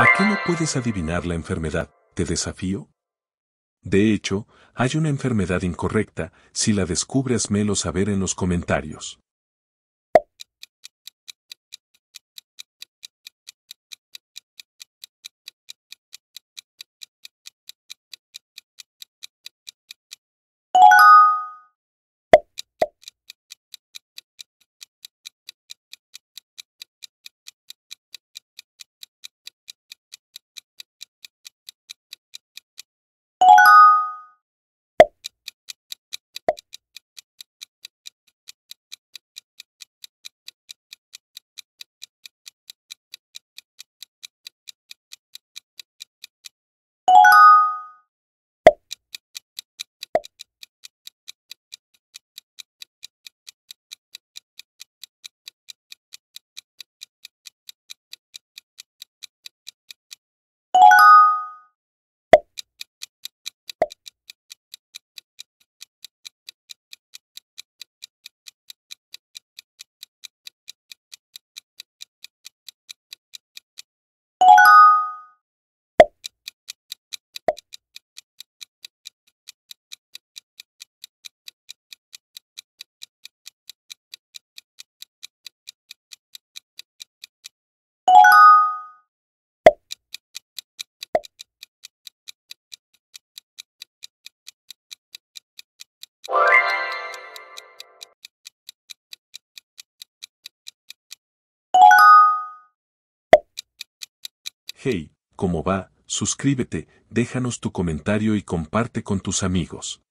¿A qué no puedes adivinar la enfermedad? ¿Te desafío? De hecho, hay una enfermedad incorrecta, si la descubres melo saber en los comentarios. Hey, ¿cómo va? Suscríbete, déjanos tu comentario y comparte con tus amigos.